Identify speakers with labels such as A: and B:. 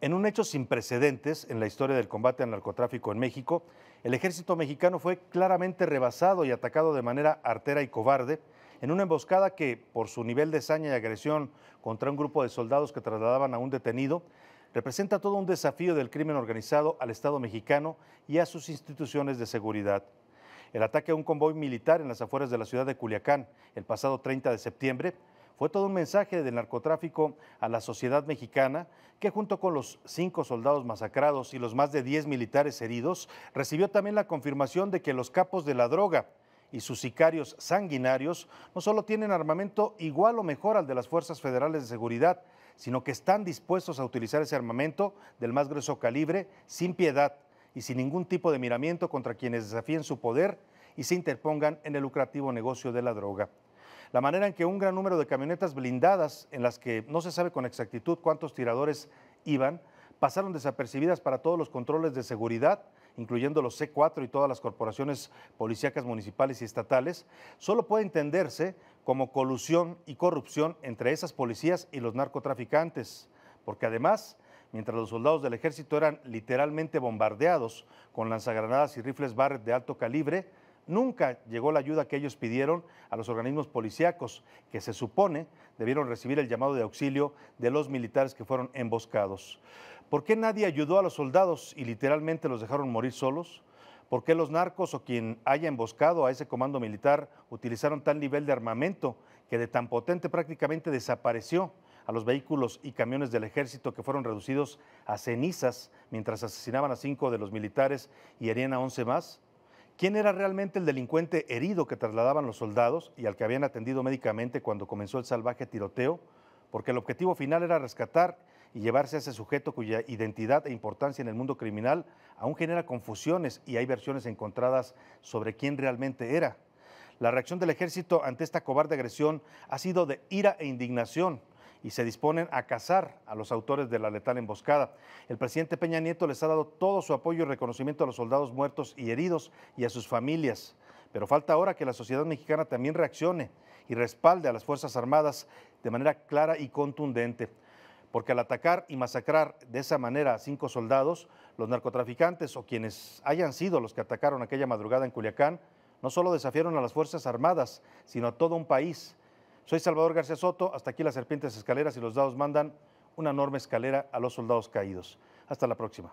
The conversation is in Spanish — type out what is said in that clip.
A: En un hecho sin precedentes en la historia del combate al narcotráfico en México, el ejército mexicano fue claramente rebasado y atacado de manera artera y cobarde en una emboscada que, por su nivel de saña y agresión contra un grupo de soldados que trasladaban a un detenido, representa todo un desafío del crimen organizado al Estado mexicano y a sus instituciones de seguridad. El ataque a un convoy militar en las afueras de la ciudad de Culiacán el pasado 30 de septiembre fue todo un mensaje del narcotráfico a la sociedad mexicana, que junto con los cinco soldados masacrados y los más de 10 militares heridos, recibió también la confirmación de que los capos de la droga y sus sicarios sanguinarios no solo tienen armamento igual o mejor al de las Fuerzas Federales de Seguridad, sino que están dispuestos a utilizar ese armamento del más grueso calibre sin piedad y sin ningún tipo de miramiento contra quienes desafíen su poder y se interpongan en el lucrativo negocio de la droga. La manera en que un gran número de camionetas blindadas, en las que no se sabe con exactitud cuántos tiradores iban, pasaron desapercibidas para todos los controles de seguridad, incluyendo los C4 y todas las corporaciones policíacas municipales y estatales, solo puede entenderse como colusión y corrupción entre esas policías y los narcotraficantes, porque además mientras los soldados del ejército eran literalmente bombardeados con lanzagranadas y rifles Barrett de alto calibre, nunca llegó la ayuda que ellos pidieron a los organismos policíacos, que se supone debieron recibir el llamado de auxilio de los militares que fueron emboscados. ¿Por qué nadie ayudó a los soldados y literalmente los dejaron morir solos? ¿Por qué los narcos o quien haya emboscado a ese comando militar utilizaron tal nivel de armamento que de tan potente prácticamente desapareció? a los vehículos y camiones del ejército que fueron reducidos a cenizas mientras asesinaban a cinco de los militares y herían a once más? ¿Quién era realmente el delincuente herido que trasladaban los soldados y al que habían atendido médicamente cuando comenzó el salvaje tiroteo? Porque el objetivo final era rescatar y llevarse a ese sujeto cuya identidad e importancia en el mundo criminal aún genera confusiones y hay versiones encontradas sobre quién realmente era. La reacción del ejército ante esta cobarde agresión ha sido de ira e indignación y se disponen a cazar a los autores de la letal emboscada. El presidente Peña Nieto les ha dado todo su apoyo y reconocimiento a los soldados muertos y heridos y a sus familias. Pero falta ahora que la sociedad mexicana también reaccione y respalde a las Fuerzas Armadas de manera clara y contundente. Porque al atacar y masacrar de esa manera a cinco soldados, los narcotraficantes o quienes hayan sido los que atacaron aquella madrugada en Culiacán, no solo desafiaron a las Fuerzas Armadas, sino a todo un país soy Salvador García Soto, hasta aquí las serpientes escaleras y los dados mandan una enorme escalera a los soldados caídos. Hasta la próxima.